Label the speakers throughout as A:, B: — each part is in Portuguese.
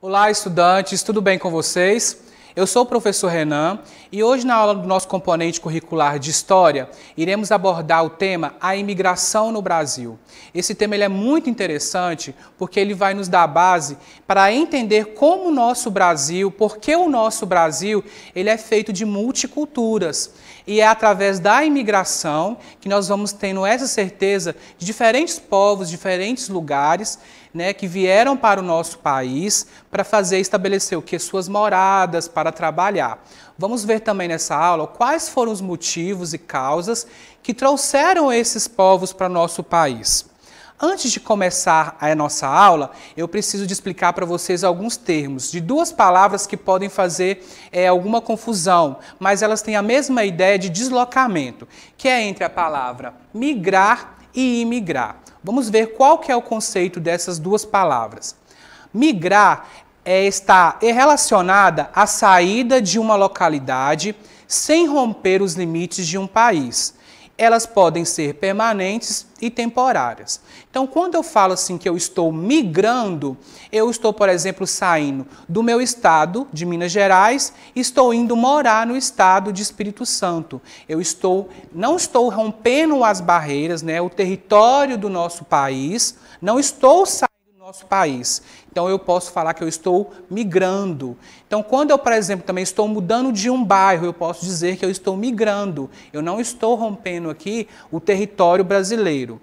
A: Olá, estudantes, tudo bem com vocês? Eu sou o professor Renan e hoje, na aula do nosso componente curricular de História, iremos abordar o tema A Imigração no Brasil. Esse tema ele é muito interessante porque ele vai nos dar a base para entender como o nosso Brasil, que o nosso Brasil ele é feito de multiculturas. E é através da imigração que nós vamos tendo essa certeza de diferentes povos, diferentes lugares, né, que vieram para o nosso país para fazer estabelecer o que? Suas moradas, para trabalhar. Vamos ver também nessa aula quais foram os motivos e causas que trouxeram esses povos para nosso país. Antes de começar a nossa aula, eu preciso de explicar para vocês alguns termos de duas palavras que podem fazer é, alguma confusão, mas elas têm a mesma ideia de deslocamento, que é entre a palavra migrar e imigrar. Vamos ver qual que é o conceito dessas duas palavras. Migrar é, está relacionada à saída de uma localidade sem romper os limites de um país. Elas podem ser permanentes e temporárias. Então, quando eu falo assim que eu estou migrando, eu estou, por exemplo, saindo do meu estado de Minas Gerais, estou indo morar no estado de Espírito Santo. Eu estou não estou rompendo as barreiras, né, o território do nosso país, não estou saindo nosso país. Então eu posso falar que eu estou migrando. Então quando eu, por exemplo, também estou mudando de um bairro, eu posso dizer que eu estou migrando. Eu não estou rompendo aqui o território brasileiro.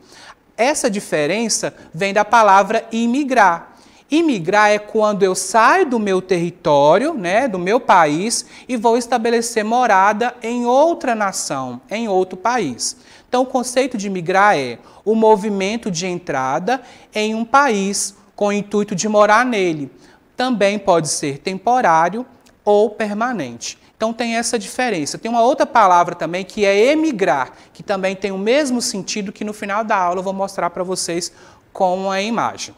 A: Essa diferença vem da palavra imigrar. Imigrar é quando eu saio do meu território, né, do meu país, e vou estabelecer morada em outra nação, em outro país. Então, o conceito de migrar é o movimento de entrada em um país com o intuito de morar nele. Também pode ser temporário ou permanente. Então tem essa diferença. Tem uma outra palavra também que é emigrar, que também tem o mesmo sentido que no final da aula eu vou mostrar para vocês com a imagem.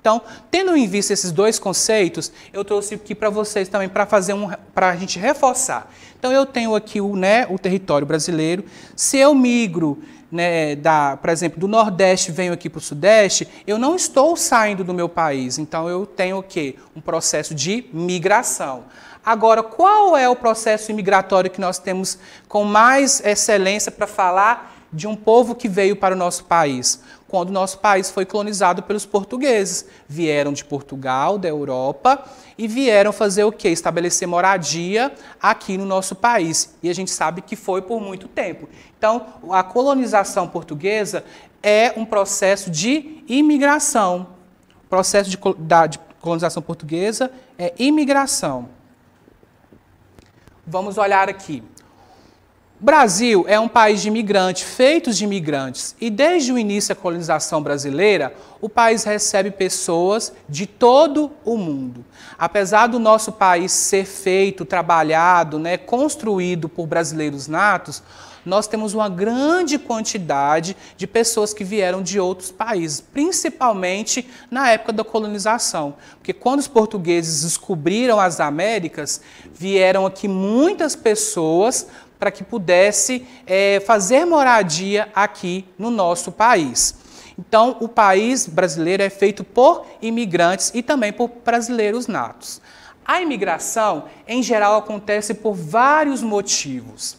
A: Então, tendo em vista esses dois conceitos, eu trouxe aqui para vocês também para fazer um para a gente reforçar. Então, eu tenho aqui o, né, o território brasileiro. Se eu migro, né, da, por exemplo, do Nordeste venho aqui para o Sudeste, eu não estou saindo do meu país. Então, eu tenho o quê? Um processo de migração. Agora, qual é o processo imigratório que nós temos com mais excelência para falar de um povo que veio para o nosso país, quando nosso país foi colonizado pelos portugueses. Vieram de Portugal, da Europa, e vieram fazer o quê? Estabelecer moradia aqui no nosso país. E a gente sabe que foi por muito tempo. Então, a colonização portuguesa é um processo de imigração. O processo de, da, de colonização portuguesa é imigração. Vamos olhar aqui. Brasil é um país de imigrantes, feitos de imigrantes, e desde o início da colonização brasileira, o país recebe pessoas de todo o mundo. Apesar do nosso país ser feito, trabalhado, né, construído por brasileiros natos, nós temos uma grande quantidade de pessoas que vieram de outros países, principalmente na época da colonização. Porque quando os portugueses descobriram as Américas, vieram aqui muitas pessoas para que pudesse é, fazer moradia aqui no nosso país. Então, o país brasileiro é feito por imigrantes e também por brasileiros natos. A imigração, em geral, acontece por vários motivos.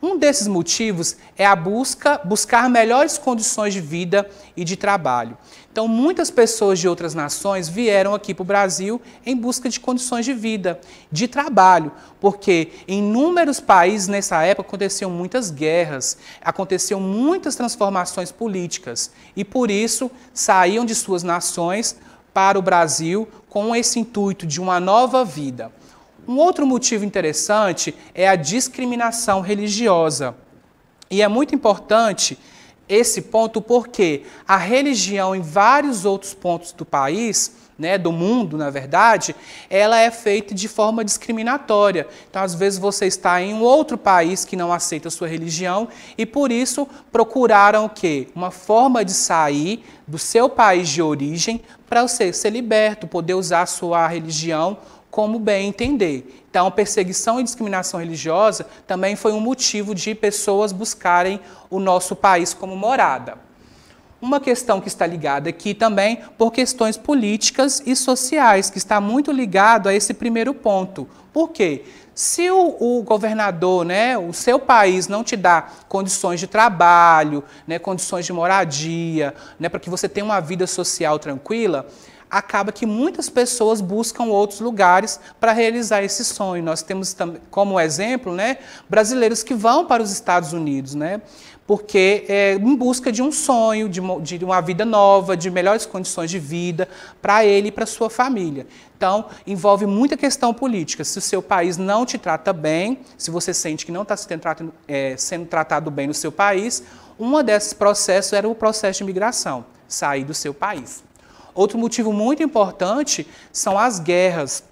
A: Um desses motivos é a busca buscar melhores condições de vida e de trabalho. Então, muitas pessoas de outras nações vieram aqui para o Brasil em busca de condições de vida, de trabalho, porque em inúmeros países nessa época aconteciam muitas guerras, aconteciam muitas transformações políticas e por isso saíam de suas nações para o Brasil com esse intuito de uma nova vida. Um outro motivo interessante é a discriminação religiosa. E é muito importante esse ponto porque a religião em vários outros pontos do país, né, do mundo, na verdade, ela é feita de forma discriminatória. Então, às vezes você está em um outro país que não aceita a sua religião e por isso procuraram o quê? Uma forma de sair do seu país de origem para você ser liberto, poder usar a sua religião como bem entender. Então, perseguição e discriminação religiosa também foi um motivo de pessoas buscarem o nosso país como morada. Uma questão que está ligada aqui também por questões políticas e sociais, que está muito ligado a esse primeiro ponto. Por quê? Se o, o, governador, né, o seu país não te dá condições de trabalho, né, condições de moradia, né, para que você tenha uma vida social tranquila, acaba que muitas pessoas buscam outros lugares para realizar esse sonho. Nós temos como exemplo né, brasileiros que vão para os Estados Unidos, né, porque é, em busca de um sonho, de uma, de uma vida nova, de melhores condições de vida para ele e para sua família. Então, envolve muita questão política. Se o seu país não te trata bem, se você sente que não está sendo, tratado, é, sendo tratado bem no seu país, um desses processos era o processo de imigração, sair do seu país. Outro motivo muito importante são as guerras.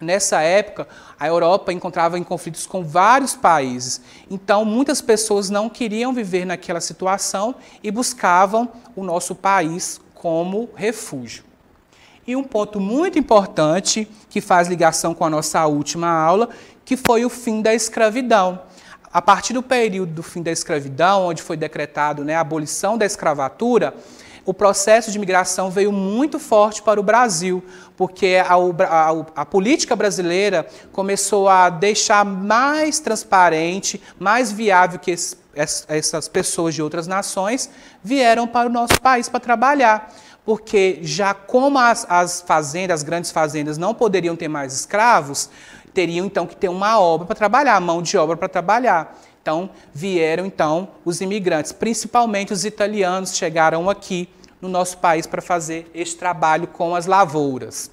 A: Nessa época, a Europa encontrava em conflitos com vários países. Então, muitas pessoas não queriam viver naquela situação e buscavam o nosso país como refúgio. E um ponto muito importante que faz ligação com a nossa última aula, que foi o fim da escravidão. A partir do período do fim da escravidão, onde foi decretado né, a abolição da escravatura, o processo de migração veio muito forte para o Brasil, porque a, a, a, política brasileira começou a deixar mais transparente, mais viável que essas pessoas de outras nações vieram para o nosso país para trabalhar porque já como as, as, fazendas, as grandes fazendas não poderiam ter mais escravos, teriam então que ter uma obra para trabalhar, mão de obra para trabalhar. Então vieram então os imigrantes, principalmente os italianos chegaram aqui no nosso país para fazer esse trabalho com as lavouras.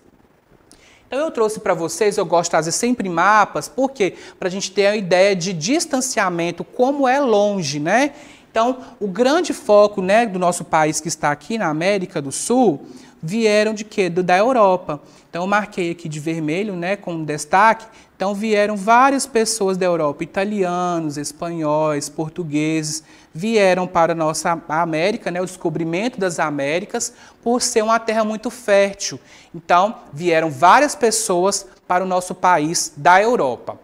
A: Então eu trouxe para vocês, eu gosto de trazer sempre mapas, porque para a gente ter a ideia de distanciamento, como é longe, né? Então, o grande foco né, do nosso país que está aqui na América do Sul vieram de quê? Da Europa. Então, eu marquei aqui de vermelho, né, como destaque. Então, vieram várias pessoas da Europa, italianos, espanhóis, portugueses, vieram para a nossa América, né, o descobrimento das Américas, por ser uma terra muito fértil. Então, vieram várias pessoas para o nosso país da Europa.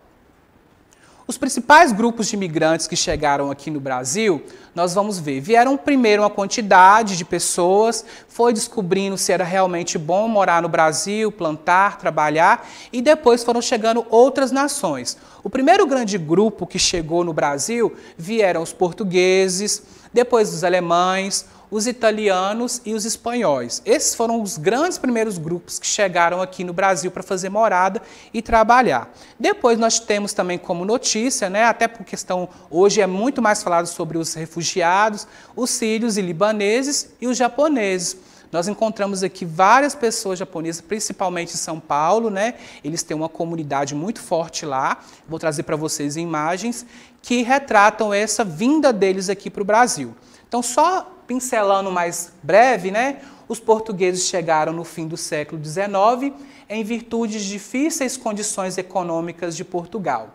A: Os principais grupos de imigrantes que chegaram aqui no Brasil, nós vamos ver. Vieram primeiro uma quantidade de pessoas, foi descobrindo se era realmente bom morar no Brasil, plantar, trabalhar, e depois foram chegando outras nações. O primeiro grande grupo que chegou no Brasil vieram os portugueses, depois os alemães, os italianos e os espanhóis. Esses foram os grandes primeiros grupos que chegaram aqui no Brasil para fazer morada e trabalhar. Depois nós temos também como notícia, né, até por questão hoje é muito mais falado sobre os refugiados, os sírios e libaneses e os japoneses. Nós encontramos aqui várias pessoas japonesas, principalmente em São Paulo, né? Eles têm uma comunidade muito forte lá. Vou trazer para vocês imagens que retratam essa vinda deles aqui para o Brasil. Então, só pincelando mais breve, né? Os portugueses chegaram no fim do século XIX em virtude de difíceis condições econômicas de Portugal.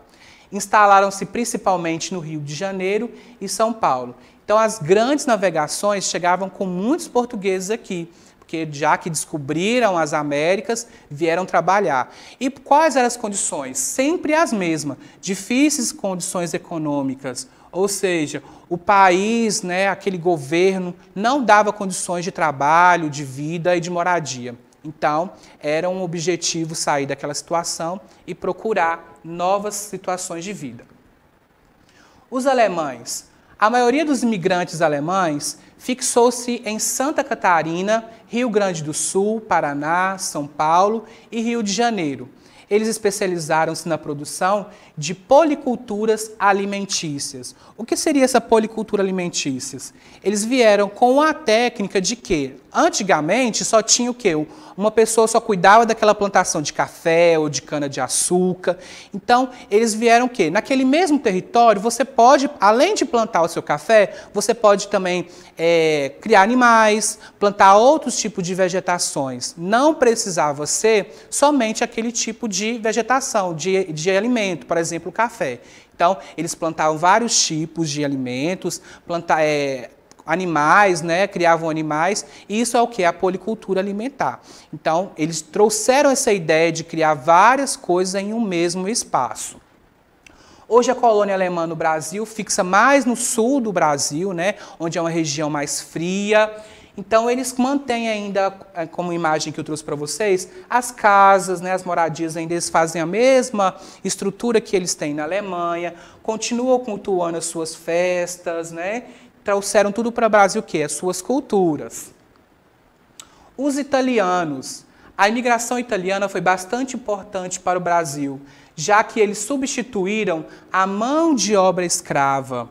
A: Instalaram-se principalmente no Rio de Janeiro e São Paulo. Então, as grandes navegações chegavam com muitos portugueses aqui, porque já que descobriram as Américas, vieram trabalhar. E quais eram as condições? Sempre as mesmas: difíceis condições econômicas, ou seja, o país, né, aquele governo, não dava condições de trabalho, de vida e de moradia. Então, era um objetivo sair daquela situação e procurar novas situações de vida. Os alemães. A maioria dos imigrantes alemães fixou-se em Santa Catarina, Rio Grande do Sul, Paraná, São Paulo e Rio de Janeiro eles especializaram-se na produção de policulturas alimentícias. O que seria essa policultura alimentícia? Eles vieram com a técnica de que, antigamente, só tinha o quê? Uma pessoa só cuidava daquela plantação de café ou de cana-de-açúcar. Então, eles vieram o quê? Naquele mesmo território, você pode, além de plantar o seu café, você pode também é, criar animais, plantar outros tipos de vegetações. Não precisava ser somente aquele tipo de de vegetação, de, de alimento, por exemplo, café. Então, eles plantavam vários tipos de alimentos, plantar, é, animais, né, criavam animais, e isso é o que? A policultura alimentar. Então, eles trouxeram essa ideia de criar várias coisas em um mesmo espaço. Hoje a colônia alemã no Brasil fixa mais no sul do Brasil, né, onde é uma região mais fria, então eles mantêm ainda, é, como imagem que eu trouxe para vocês, as casas, né, as moradias ainda eles fazem a mesma estrutura que eles têm na Alemanha, continuam cultuando as suas festas, né, trouxeram tudo para o Brasil o quê? As suas culturas. Os italianos. A imigração italiana foi bastante importante para o Brasil, já que eles substituíram a mão de obra escrava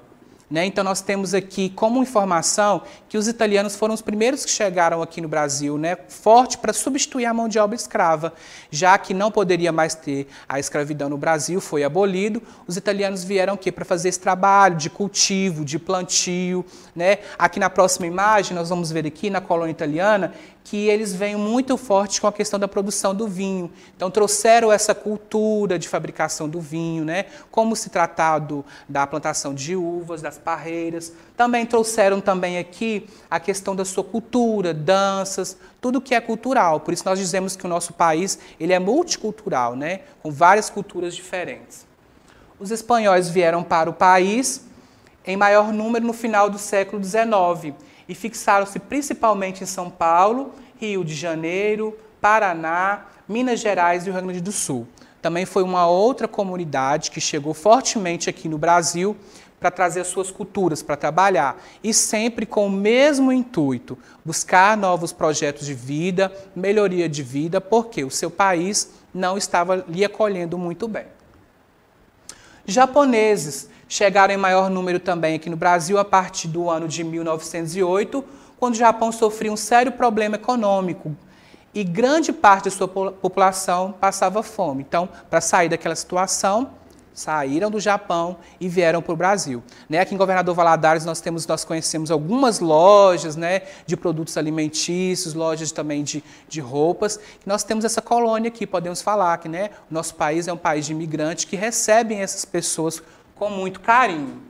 A: né? Então nós temos aqui como informação que os italianos foram os primeiros que chegaram aqui no Brasil, né? forte para substituir a mão de obra escrava, já que não poderia mais ter a escravidão no Brasil, foi abolido. Os italianos vieram aqui para fazer esse trabalho de cultivo, de plantio. Né? Aqui na próxima imagem nós vamos ver aqui na colônia italiana que eles vêm muito fortes com a questão da produção do vinho. Então trouxeram essa cultura de fabricação do vinho, né? Como se tratado da plantação de uvas, das parreiras. Também trouxeram também aqui a questão da sua cultura, danças, tudo que é cultural. Por isso nós dizemos que o nosso país, ele é multicultural, né? Com várias culturas diferentes. Os espanhóis vieram para o país em maior número no final do século XIX e fixaram-se principalmente em São Paulo, Rio de Janeiro, Paraná, Minas Gerais e o Rio Grande do Sul. Também foi uma outra comunidade que chegou fortemente aqui no Brasil para trazer suas culturas para trabalhar e sempre com o mesmo intuito, buscar novos projetos de vida, melhoria de vida, porque o seu país não estava lhe acolhendo muito bem. Japoneses chegaram em maior número também aqui no Brasil a partir do ano de 1908, quando o Japão sofria um sério problema econômico e grande parte da sua população passava fome. Então, para sair daquela situação, saíram do Japão e vieram para o Brasil. Né? Aqui em Governador Valadares nós temos, nós conhecemos algumas lojas né, de produtos alimentícios, lojas também de, de roupas. E nós temos essa colônia aqui, podemos falar que né, o nosso país é um país de imigrantes que recebem essas pessoas com muito carinho.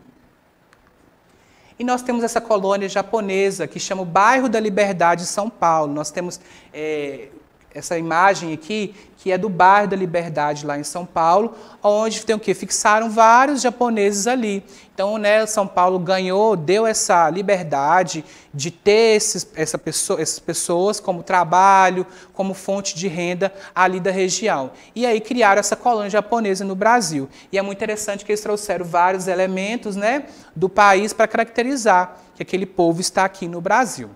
A: E nós temos essa colônia japonesa que chama o Bairro da Liberdade São Paulo. Nós temos é, essa imagem aqui, que é do bairro da Liberdade, lá em São Paulo, onde tem o que? Fixaram vários japoneses ali. Então, né, São Paulo ganhou, deu essa liberdade de ter esses, essa pessoa, essas pessoas como trabalho, como fonte de renda ali da região. E aí criaram essa colônia japonesa no Brasil. E é muito interessante que eles trouxeram vários elementos né, do país para caracterizar que aquele povo está aqui no Brasil.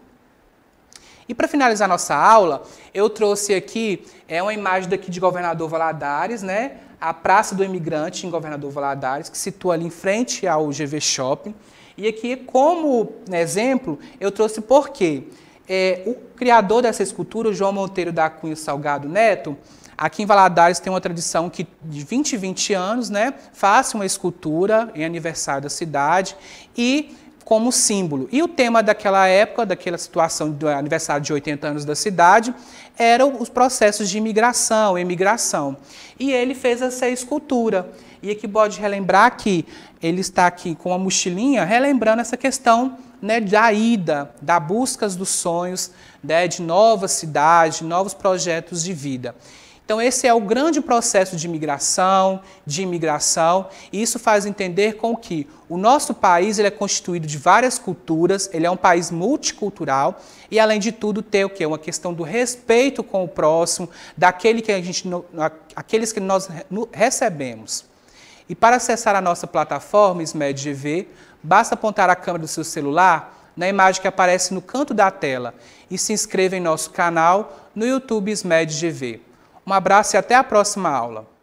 A: E para finalizar nossa aula, eu trouxe aqui é uma imagem daqui de Governador Valadares, né? A Praça do Imigrante em Governador Valadares, que se situa ali em frente ao GV Shopping. E aqui, como né, exemplo, eu trouxe porque é, o criador dessa escultura, João Monteiro da Cunha Salgado Neto, aqui em Valadares tem uma tradição que de 20 e 20 anos, né, faça uma escultura em aniversário da cidade e como símbolo. E o tema daquela época, daquela situação do aniversário de 80 anos da cidade, eram os processos de imigração, emigração. E ele fez essa escultura. E aqui pode relembrar que ele está aqui com a mochilinha, relembrando essa questão né, da ida, da busca dos sonhos, né, de cidade cidades, novos projetos de vida. Então, esse é o grande processo de migração, de imigração, e isso faz entender com que o nosso país ele é constituído de várias culturas, ele é um país multicultural, e além de tudo, tem o que? Uma questão do respeito com o próximo, daquele que a gente, aqueles que nós recebemos. E para acessar a nossa plataforma SMEDGV, basta apontar a câmera do seu celular na imagem que aparece no canto da tela e se inscreva em nosso canal no YouTube SMEDGV. GV. Um abraço e até a próxima aula.